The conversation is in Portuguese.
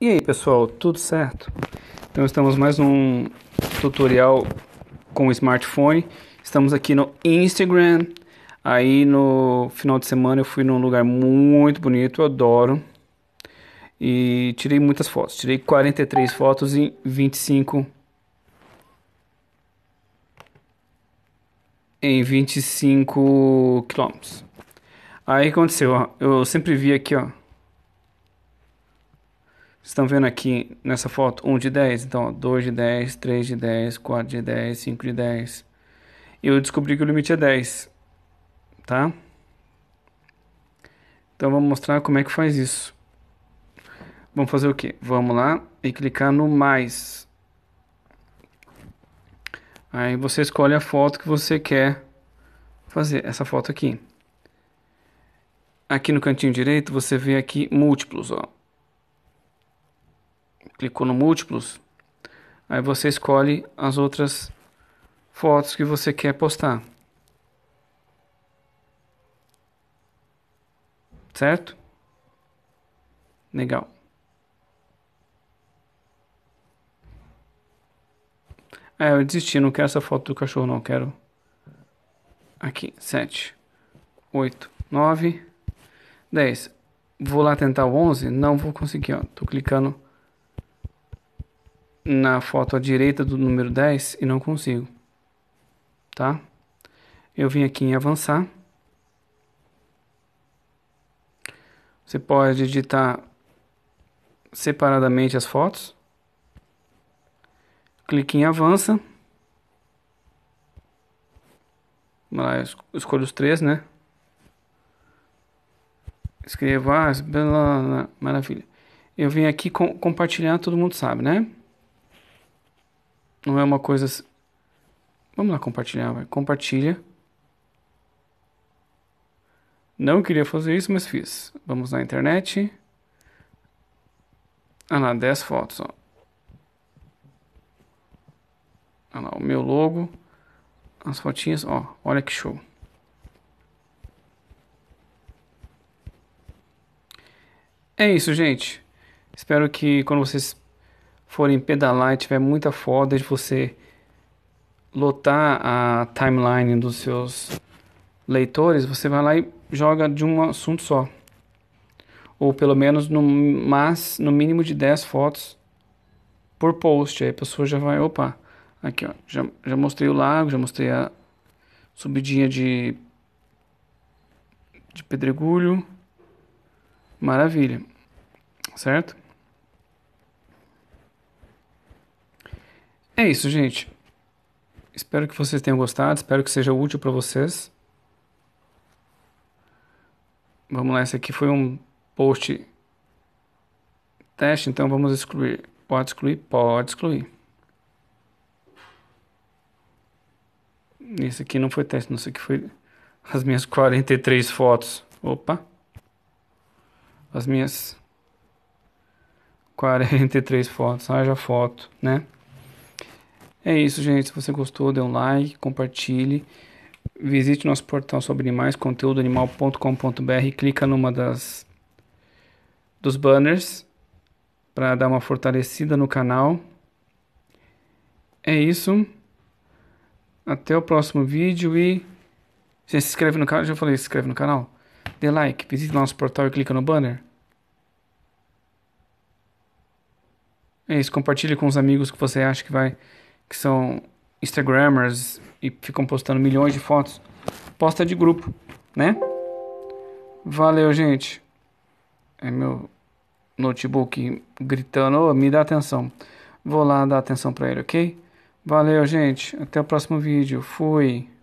E aí pessoal, tudo certo? Então estamos mais num tutorial com o smartphone. Estamos aqui no Instagram. Aí no final de semana eu fui num lugar muito bonito, eu adoro. E tirei muitas fotos. Tirei 43 fotos em 25 em 25 quilômetros. Aí aconteceu, ó, eu sempre vi aqui, ó, estão vendo aqui nessa foto 1 de 10, então 2 de 10, 3 de 10, 4 de 10, 5 de 10. Eu descobri que o limite é 10, tá? Então vamos mostrar como é que faz isso. Vamos fazer o quê? Vamos lá e clicar no mais. Aí você escolhe a foto que você quer fazer, essa foto aqui. Aqui no cantinho direito você vê aqui múltiplos, ó clicou no múltiplos, aí você escolhe as outras fotos que você quer postar. Certo? Legal. É, eu desisti, não quero essa foto do cachorro, não quero. Aqui, 7, 8, 9, 10. Vou lá tentar o 11, não vou conseguir, ó. Tô clicando na foto à direita do número 10 e não consigo, tá? Eu vim aqui em avançar. Você pode editar separadamente as fotos. Clique em avança. Vamos lá, eu escolho os três, né? Escreva, ah, maravilha. Eu vim aqui com, compartilhar, todo mundo sabe, né? Não é uma coisa. Vamos lá compartilhar, vai. Compartilha. Não queria fazer isso, mas fiz. Vamos na internet. Ah lá, 10 fotos, ó. Ah lá, o meu logo. As fotinhas, ó. Olha que show. É isso, gente. Espero que quando vocês forem pedalar e tiver muita foda de você lotar a timeline dos seus leitores, você vai lá e joga de um assunto só. Ou pelo menos no, mas, no mínimo de 10 fotos por post. Aí a pessoa já vai, opa, aqui ó, já, já mostrei o lago, já mostrei a subidinha de, de pedregulho. Maravilha, certo? É isso, gente. Espero que vocês tenham gostado, espero que seja útil para vocês. Vamos lá, esse aqui foi um post teste, então vamos excluir. Pode excluir? Pode excluir. Esse aqui não foi teste, não sei que foi as minhas 43 fotos. Opa. As minhas 43 fotos, haja foto, né? É isso, gente. Se você gostou, dê um like, compartilhe. Visite nosso portal sobre animais, conteúdoanimal.com.br. Clica numa das dos banners para dar uma fortalecida no canal. É isso. Até o próximo vídeo e se inscreve no canal. Já falei, se inscreve no canal. Dê like, visite nosso portal e clica no banner. É isso, compartilhe com os amigos que você acha que vai que são Instagrammers e ficam postando milhões de fotos, posta de grupo, né? Valeu, gente. É meu notebook gritando, oh, me dá atenção. Vou lá dar atenção para ele, ok? Valeu, gente. Até o próximo vídeo. Fui.